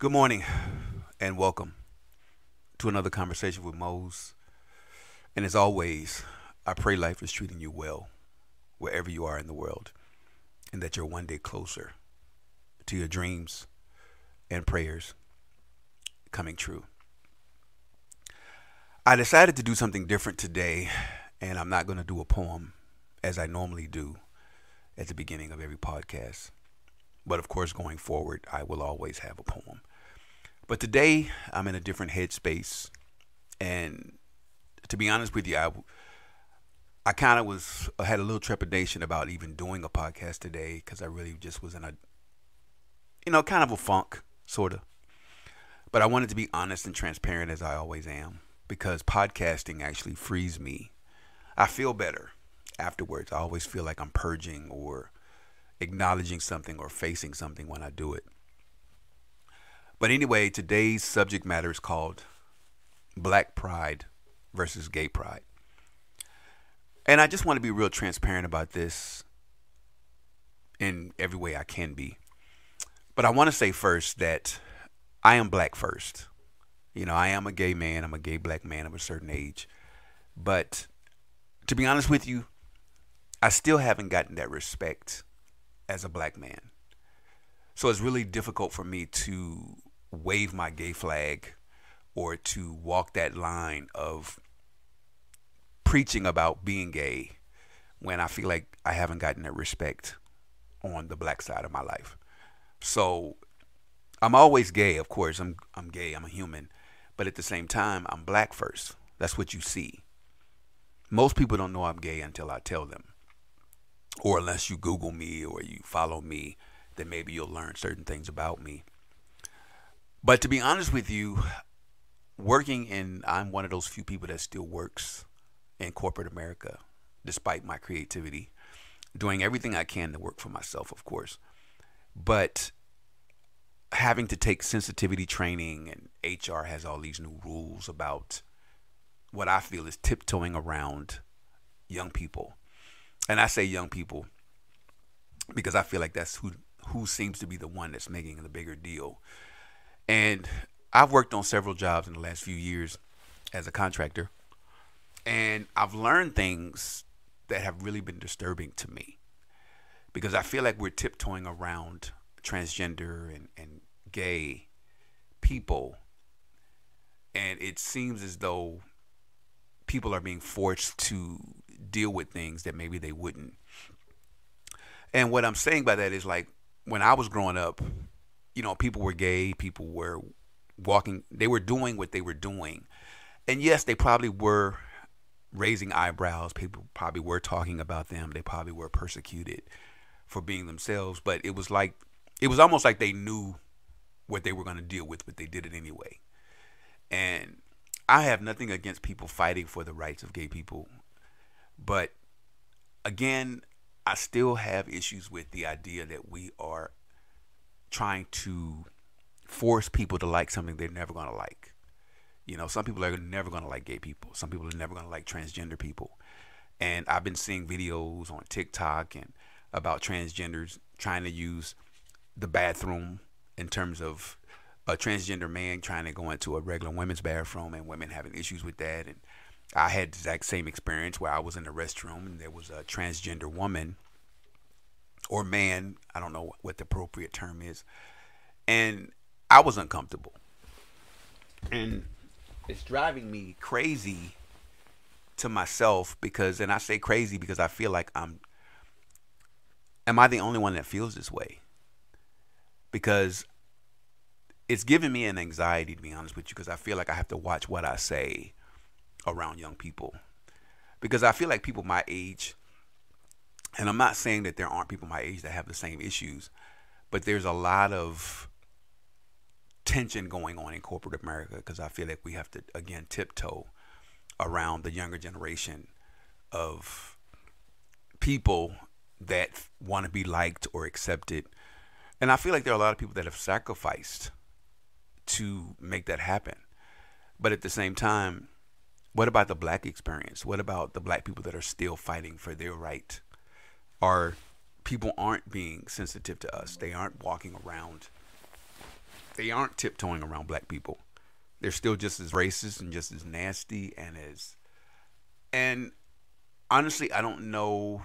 Good morning and welcome to another conversation with Mose. And as always, I pray life is treating you well wherever you are in the world and that you're one day closer to your dreams and prayers coming true. I decided to do something different today, and I'm not going to do a poem as I normally do at the beginning of every podcast. But of course, going forward, I will always have a poem but today I'm in a different headspace, and to be honest with you, I I kind of was uh, had a little trepidation about even doing a podcast today because I really just was in a you know kind of a funk sort of. But I wanted to be honest and transparent as I always am because podcasting actually frees me. I feel better afterwards. I always feel like I'm purging or acknowledging something or facing something when I do it. But anyway, today's subject matter is called Black Pride versus Gay Pride. And I just want to be real transparent about this in every way I can be. But I want to say first that I am black first. You know, I am a gay man, I'm a gay black man of a certain age. But to be honest with you, I still haven't gotten that respect as a black man. So it's really difficult for me to wave my gay flag or to walk that line of preaching about being gay when I feel like I haven't gotten that respect on the black side of my life. So I'm always gay, of course. I'm I'm gay. I'm a human, but at the same time, I'm black first. That's what you see. Most people don't know I'm gay until I tell them, or unless you Google me or you follow me, then maybe you'll learn certain things about me. But to be honest with you, working in, I'm one of those few people that still works in corporate America, despite my creativity, doing everything I can to work for myself, of course. But having to take sensitivity training, and HR has all these new rules about what I feel is tiptoeing around young people. And I say young people because I feel like that's who who seems to be the one that's making the bigger deal and I've worked on several jobs in the last few years as a contractor, and I've learned things that have really been disturbing to me because I feel like we're tiptoeing around transgender and, and gay people, and it seems as though people are being forced to deal with things that maybe they wouldn't. And what I'm saying by that is like when I was growing up, you know, people were gay, people were walking, they were doing what they were doing. And yes, they probably were raising eyebrows. People probably were talking about them. They probably were persecuted for being themselves. But it was like, it was almost like they knew what they were going to deal with, but they did it anyway. And I have nothing against people fighting for the rights of gay people. But again, I still have issues with the idea that we are trying to force people to like something they're never going to like. You know, some people are never going to like gay people. Some people are never going to like transgender people. And I've been seeing videos on TikTok and about transgenders trying to use the bathroom in terms of a transgender man trying to go into a regular women's bathroom and women having issues with that. And I had the exact same experience where I was in the restroom and there was a transgender woman or man. I don't know what the appropriate term is. And I was uncomfortable. And it's driving me crazy to myself because, and I say crazy because I feel like I'm, am I the only one that feels this way? Because it's giving me an anxiety, to be honest with you, because I feel like I have to watch what I say around young people. Because I feel like people my age, and I'm not saying that there aren't people my age that have the same issues, but there's a lot of tension going on in corporate America because I feel like we have to again tiptoe around the younger generation of people that want to be liked or accepted. And I feel like there are a lot of people that have sacrificed to make that happen. But at the same time, what about the black experience? What about the black people that are still fighting for their right are people aren't being sensitive to us. They aren't walking around. They aren't tiptoeing around black people. They're still just as racist and just as nasty and as and honestly, I don't know.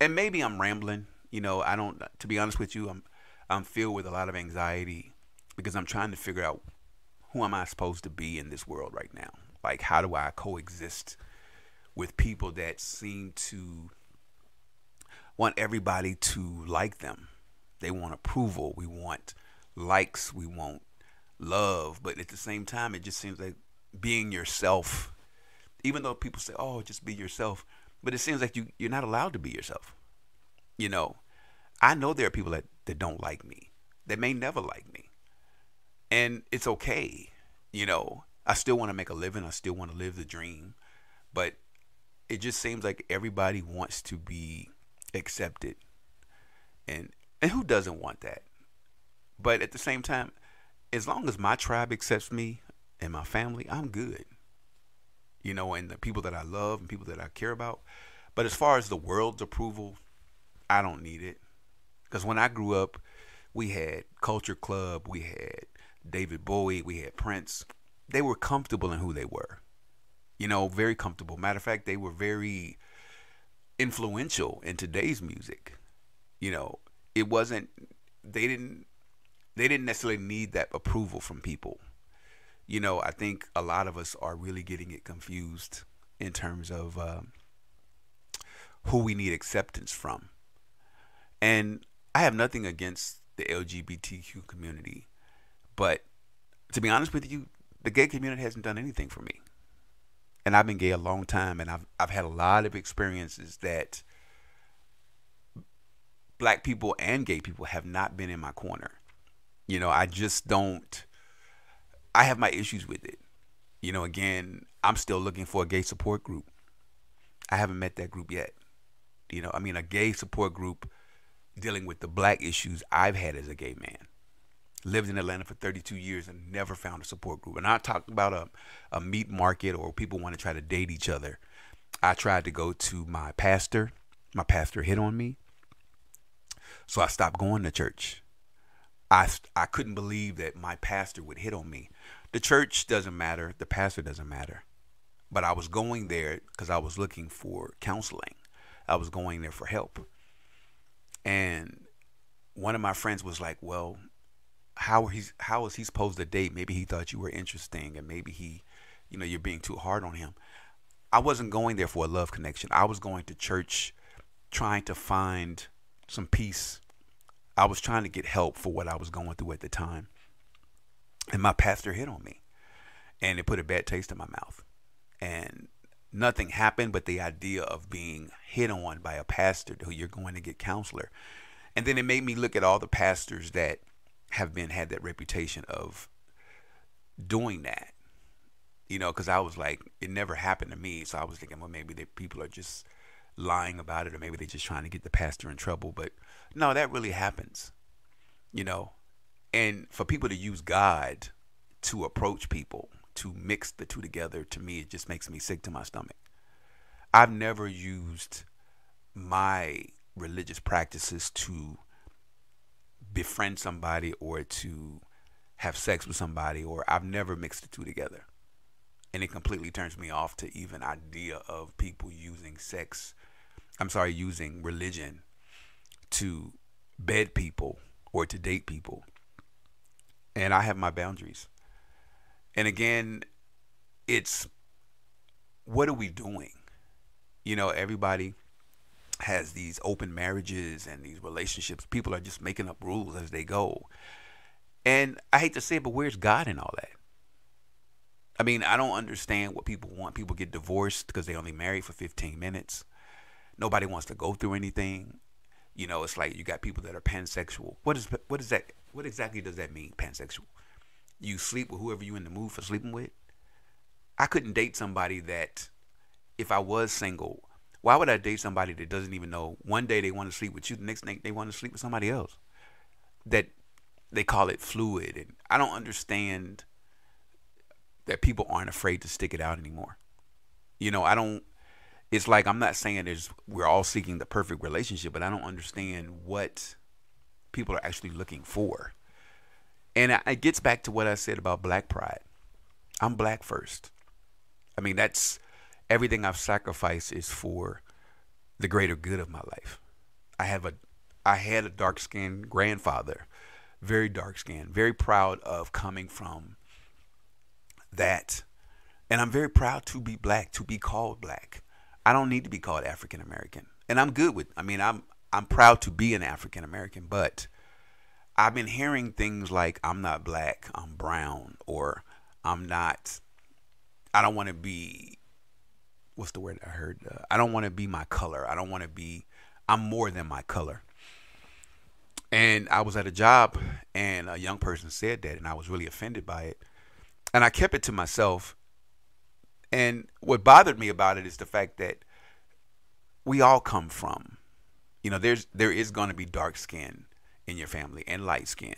And maybe I'm rambling. You know, I don't. To be honest with you, I'm I'm filled with a lot of anxiety because I'm trying to figure out who am I supposed to be in this world right now. Like, how do I coexist with people that seem to want everybody to like them. They want approval. We want likes. We want love. But at the same time, it just seems like being yourself, even though people say, oh, just be yourself, but it seems like you, you're not allowed to be yourself. You know, I know there are people that, that don't like me, that may never like me. And it's okay. You know, I still want to make a living. I still want to live the dream. But it just seems like everybody wants to be accepted. And and who doesn't want that? But at the same time, as long as my tribe accepts me and my family, I'm good. You know, and the people that I love and people that I care about. But as far as the world's approval, I don't need it. Because when I grew up, we had Culture Club, we had David Bowie, we had Prince. They were comfortable in who they were. You know, very comfortable. Matter of fact, they were very influential in today's music. You know, it wasn't they didn't they didn't necessarily need that approval from people. You know, I think a lot of us are really getting it confused in terms of uh, who we need acceptance from. And I have nothing against the LGBTQ community, but to be honest with you, the gay community hasn't done anything for me and I've been gay a long time, and I've I've had a lot of experiences that black people and gay people have not been in my corner. You know, I just don't. I have my issues with it. You know, again, I'm still looking for a gay support group. I haven't met that group yet. You know, I mean, a gay support group dealing with the black issues I've had as a gay man lived in Atlanta for 32 years and never found a support group. And I talked about a, a meat market or people want to try to date each other. I tried to go to my pastor. My pastor hit on me. So I stopped going to church. I, I couldn't believe that my pastor would hit on me. The church doesn't matter, the pastor doesn't matter. But I was going there because I was looking for counseling, I was going there for help. And one of my friends was like, Well, how he's how is he supposed to date? Maybe he thought you were interesting, and maybe he, you know, you're being too hard on him. I wasn't going there for a love connection. I was going to church, trying to find some peace. I was trying to get help for what I was going through at the time, and my pastor hit on me, and it put a bad taste in my mouth, and nothing happened. But the idea of being hit on by a pastor who you're going to get counselor, and then it made me look at all the pastors that have been had that reputation of doing that. You know, because I was like, it never happened to me, so I was thinking, well, maybe the people are just lying about it, or maybe they're just trying to get the pastor in trouble. But no, that really happens. You know, and for people to use God to approach people to mix the two together to me it just makes me sick to my stomach i've never used my religious practices to befriend somebody or to have sex with somebody, or I've never mixed the two together. And it completely turns me off to even idea of people using sex, I'm sorry, using religion to bed people or to date people. And I have my boundaries. And again, it's what are we doing? You know, everybody has these open marriages and these relationships. People are just making up rules as they go. And I hate to say it, but where's God in all that? I mean, I don't understand what people want. People get divorced because they only marry for 15 minutes. Nobody wants to go through anything. You know, it's like you got people that are pansexual. What is what is that? What exactly does that mean, pansexual? You sleep with whoever you are in the mood for sleeping with. I couldn't date somebody that, if I was single, why would I date somebody that doesn't even know? One day they want to sleep with you, the next day they want to sleep with somebody else. That they call it fluid, and I don't understand that people aren't afraid to stick it out anymore. You know, I don't. It's like I'm not saying there's we're all seeking the perfect relationship, but I don't understand what people are actually looking for. And it gets back to what I said about black pride. I'm black first. I mean, that's everything I've sacrificed is for the greater good of my life. I have a I had a dark skinned grandfather, very dark skinned, very proud of coming from that. And I'm very proud to be black, to be called black. I don't need to be called African American. And I'm good with I mean I'm I'm proud to be an African American, but I've been hearing things like I'm not black, I'm brown, or I'm not I don't want to be what's the word I heard? Uh, I don't want to be my color. I don't want to be. I'm more than my color. And I was at a job, and a young person said that, and I was really offended by it. And I kept it to myself. And what bothered me about it is the fact that we all come from, you know, there's there is going to be dark skin in your family and light skin,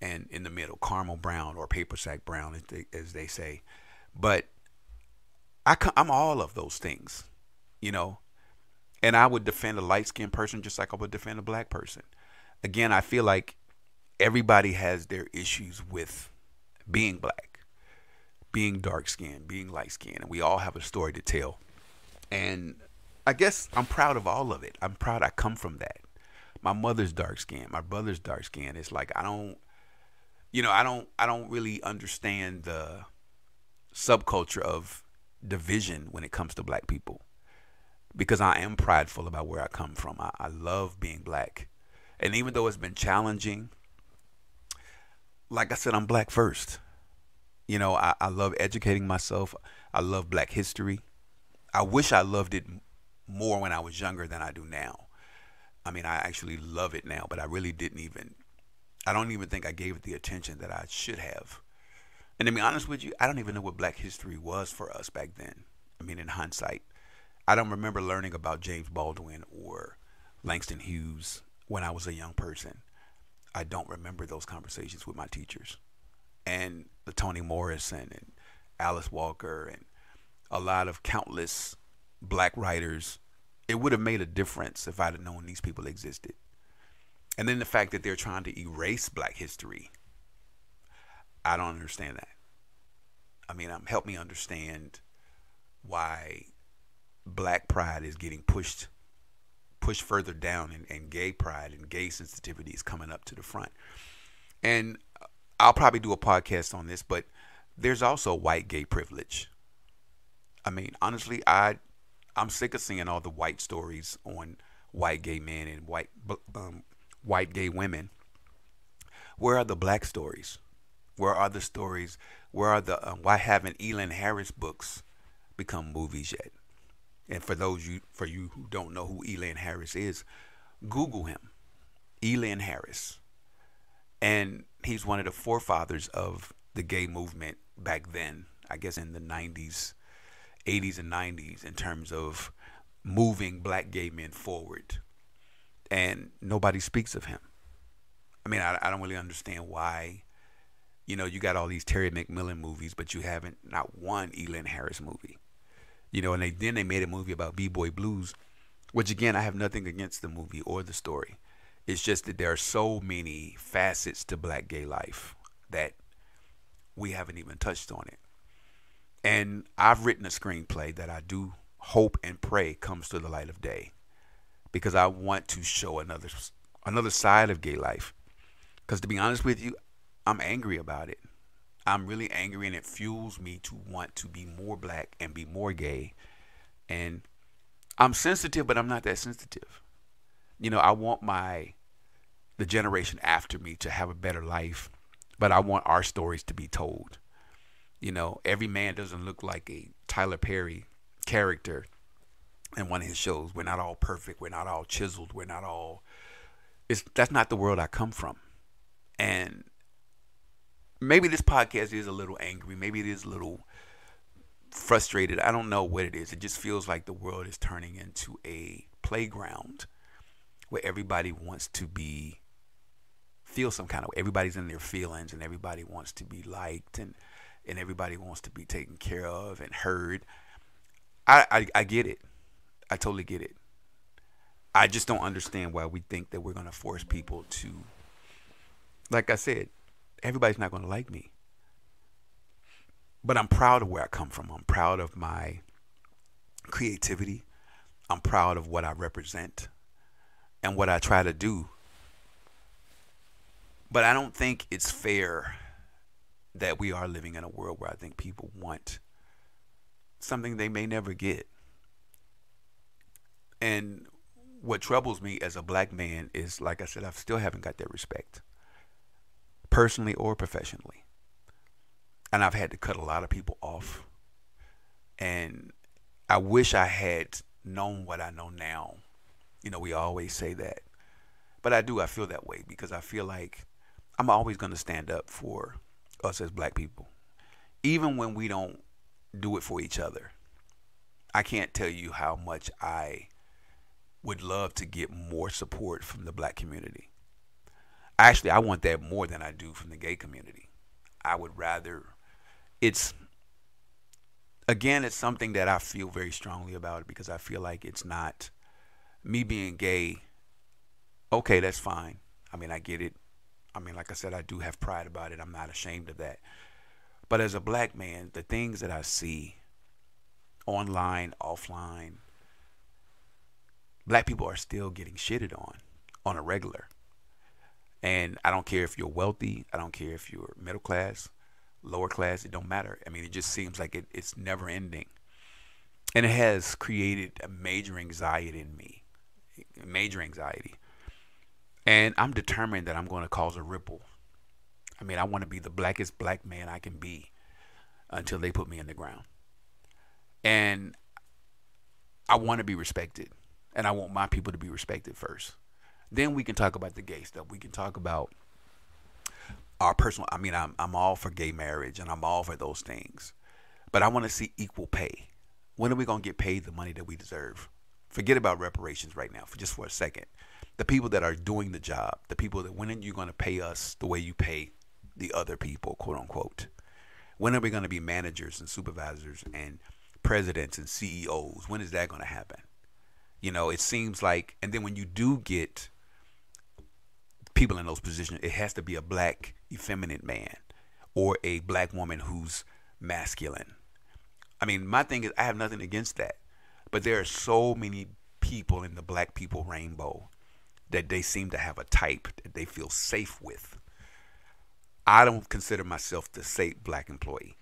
and in the middle, caramel brown or paper sack brown, as they, as they say. But I am all of those things, you know, and I would defend a light skinned person just like I would defend a black person. Again, I feel like everybody has their issues with being black, being dark skinned, being light skinned, and we all have a story to tell. And I guess I'm proud of all of it. I'm proud I come from that. My mother's dark skinned, my brother's dark skinned. It's like I don't you know, I don't I don't really understand the subculture of division when it comes to black people because I am prideful about where I come from. I, I love being black. And even though it's been challenging, like I said, I'm black first. You know, I, I love educating myself. I love black history. I wish I loved it more when I was younger than I do now. I mean, I actually love it now, but I really didn't even, I don't even think I gave it the attention that I should have. And to be honest with you, I don't even know what black history was for us back then. I mean, in hindsight, I don't remember learning about James Baldwin or Langston Hughes when I was a young person. I don't remember those conversations with my teachers. And the Toni Morrison and Alice Walker and a lot of countless black writers, it would have made a difference if I'd have known these people existed. And then the fact that they're trying to erase black history I don't understand that. I mean, um, help me understand why black pride is getting pushed pushed further down and, and gay pride and gay sensitivity is coming up to the front. And I'll probably do a podcast on this, but there's also white gay privilege. I mean, honestly, I I'm sick of seeing all the white stories on white gay men and white um, white gay women. Where are the black stories? Where are the stories? Where are the uh, why haven't Elin Harris books become movies yet? And for those you for you who don't know who Elin Harris is, Google him, Elin Harris, and he's one of the forefathers of the gay movement back then. I guess in the 90s, 80s and 90s in terms of moving black gay men forward. And nobody speaks of him. I mean, I, I don't really understand why you know, you got all these Terry McMillan movies, but you haven't not one Elin Harris movie. You know, and they then they made a movie about B-boy blues, which again I have nothing against the movie or the story. It's just that there are so many facets to black gay life that we haven't even touched on it. And I've written a screenplay that I do hope and pray comes to the light of day because I want to show another another side of gay life. Cuz to be honest with you, I'm angry about it. I'm really angry and it fuels me to want to be more black and be more gay. And I'm sensitive, but I'm not that sensitive. You know, I want my the generation after me to have a better life, but I want our stories to be told. You know, every man doesn't look like a Tyler Perry character in one of his shows. We're not all perfect. We're not all chiseled. We're not all. It's that's not the world I come from, and maybe this podcast is a little angry. Maybe it is a little frustrated. I don't know what it is. It just feels like the world is turning into a playground where everybody wants to be feel some kind of everybody's in their feelings and everybody wants to be liked and and everybody wants to be taken care of and heard. I, I, I get it. I totally get it. I just don't understand why we think that we're gonna force people to like I said, everybody's not going to like me. But I'm proud of where I come from. I'm proud of my creativity. I'm proud of what I represent and what I try to do. But I don't think it's fair that we are living in a world where I think people want something they may never get. And what troubles me as a black man is, like I said, I still haven't got that respect personally or professionally. And I've had to cut a lot of people off. And I wish I had known what I know now. You know, we always say that. But I do, I feel that way because I feel like I'm always going to stand up for us as black people. Even when we don't do it for each other. I can't tell you how much I would love to get more support from the black community actually I want that more than I do from the gay community. I would rather it's again it's something that I feel very strongly about because I feel like it's not me being gay. Okay, that's fine. I mean, I get it. I mean, like I said, I do have pride about it. I'm not ashamed of that. But as a black man, the things that I see online, offline, black people are still getting shitted on on a regular. And I don't care if you're wealthy, I don't care if you're middle class, lower class, it don't matter. I mean, it just seems like it, it's never ending. And it has created a major anxiety in me, major anxiety. And I'm determined that I'm going to cause a ripple. I mean, I want to be the blackest black man I can be until they put me in the ground. And I want to be respected. And I want my people to be respected first. Then we can talk about the gay stuff. We can talk about our personal. I mean, I'm I'm all for gay marriage and I'm all for those things, but I want to see equal pay. When are we gonna get paid the money that we deserve? Forget about reparations right now, for just for a second. The people that are doing the job, the people that when are you gonna pay us the way you pay the other people, quote unquote? When are we gonna be managers and supervisors and presidents and CEOs? When is that gonna happen? You know, it seems like, and then when you do get people in those positions, it has to be a black effeminate man or a black woman who's masculine. I mean, my thing is I have nothing against that. But there are so many people in the black people rainbow that they seem to have a type that they feel safe with. I don't consider myself the safe black employee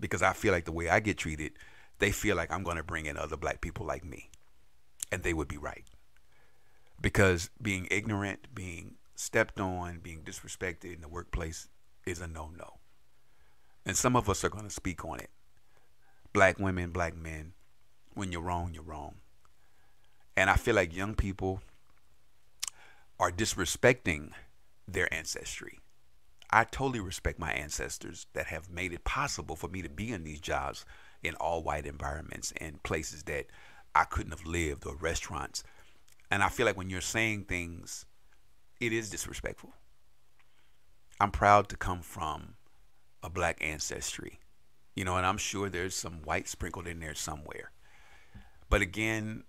because I feel like the way I get treated, they feel like I'm going to bring in other black people like me. And they would be right. Because being ignorant, being stepped on, being disrespected in the workplace is a no no. And some of us are going to speak on it. Black women, black men, when you're wrong, you're wrong. And I feel like young people are disrespecting their ancestry. I totally respect my ancestors that have made it possible for me to be in these jobs in all white environments and places that I couldn't have lived or restaurants. And I feel like when you're saying things it is disrespectful. I'm proud to come from a black ancestry, you know, and I'm sure there's some white sprinkled in there somewhere. But again,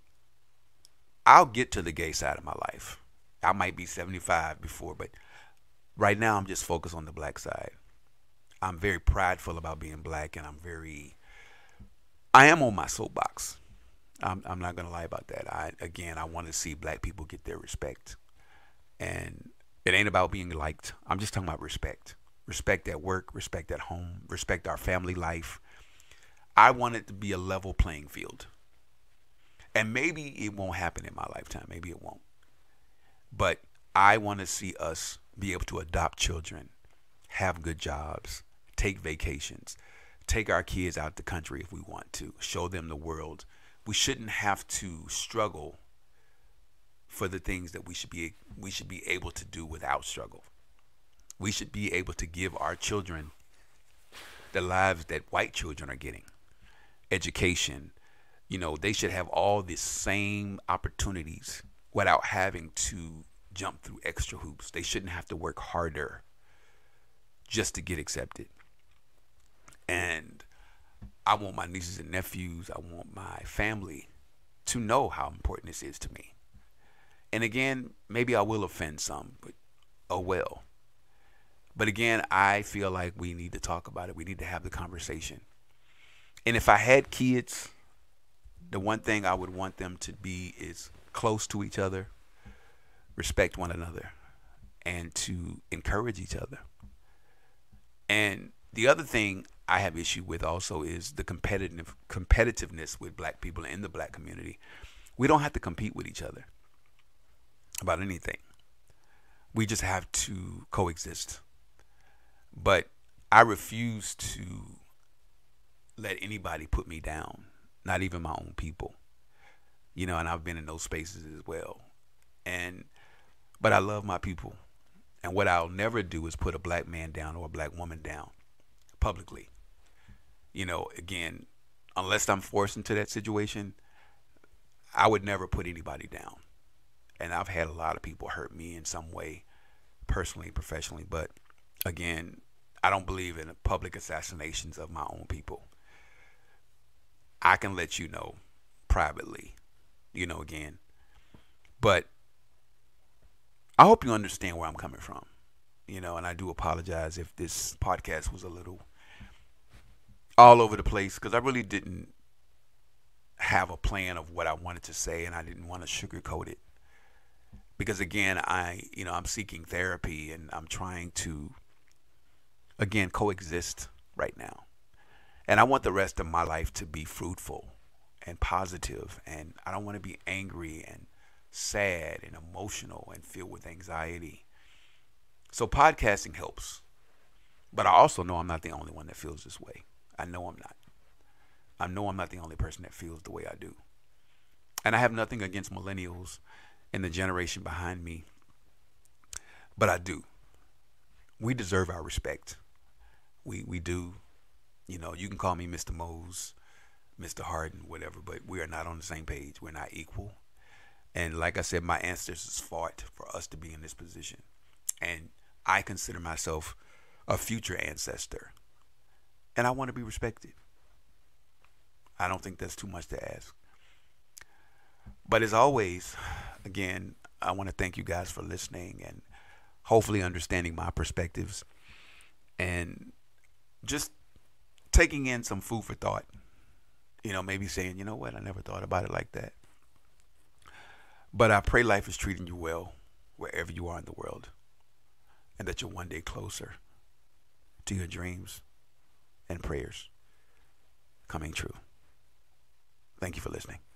I'll get to the gay side of my life. I might be 75 before, but right now I'm just focused on the black side. I'm very prideful about being black, and I'm very, I am on my soapbox. I'm, I'm not going to lie about that. I Again, I want to see black people get their respect. And it ain't about being liked. I'm just talking about respect. Respect at work, respect at home, respect our family life. I want it to be a level playing field. And maybe it won't happen in my lifetime. Maybe it won't. But I want to see us be able to adopt children, have good jobs, take vacations, take our kids out the country if we want to, show them the world. We shouldn't have to struggle for the things that we should be we should be able to do without struggle. We should be able to give our children the lives that white children are getting. Education, you know, they should have all the same opportunities without having to jump through extra hoops. They shouldn't have to work harder just to get accepted. And I want my nieces and nephews, I want my family to know how important this is to me. And again, maybe I will offend some, but oh well. But again, I feel like we need to talk about it. We need to have the conversation. And if I had kids, the one thing I would want them to be is close to each other, respect one another, and to encourage each other. And the other thing I have issue with also is the competitive competitiveness with black people in the black community. We don't have to compete with each other about anything. We just have to coexist. But I refuse to let anybody put me down, not even my own people. You know, and I've been in those spaces as well. And but I love my people. And what I'll never do is put a black man down or a black woman down publicly. You know, again, unless I'm forced into that situation, I would never put anybody down and I've had a lot of people hurt me in some way, personally, professionally. But again, I don't believe in public assassinations of my own people. I can let you know privately, you know, again. But I hope you understand where I'm coming from, you know, and I do apologize if this podcast was a little all over the place because I really didn't have a plan of what I wanted to say and I didn't want to sugarcoat it because again, I you know I'm seeking therapy and I'm trying to again coexist right now, and I want the rest of my life to be fruitful and positive, and I don't want to be angry and sad and emotional and filled with anxiety. So podcasting helps. But I also know I'm not the only one that feels this way. I know I'm not. I know I'm not the only person that feels the way I do. And I have nothing against millennials and the generation behind me. But I do. We deserve our respect. We we do. You know, you can call me Mr. Mose, Mr. Harden, whatever, but we are not on the same page. We're not equal. And like I said, my ancestors fought for us to be in this position. And I consider myself a future ancestor. And I want to be respected. I don't think that's too much to ask. But as always, again, I want to thank you guys for listening and hopefully understanding my perspectives and just taking in some food for thought. You know, maybe saying, you know what, I never thought about it like that. But I pray life is treating you well wherever you are in the world and that you're one day closer to your dreams and prayers coming true. Thank you for listening.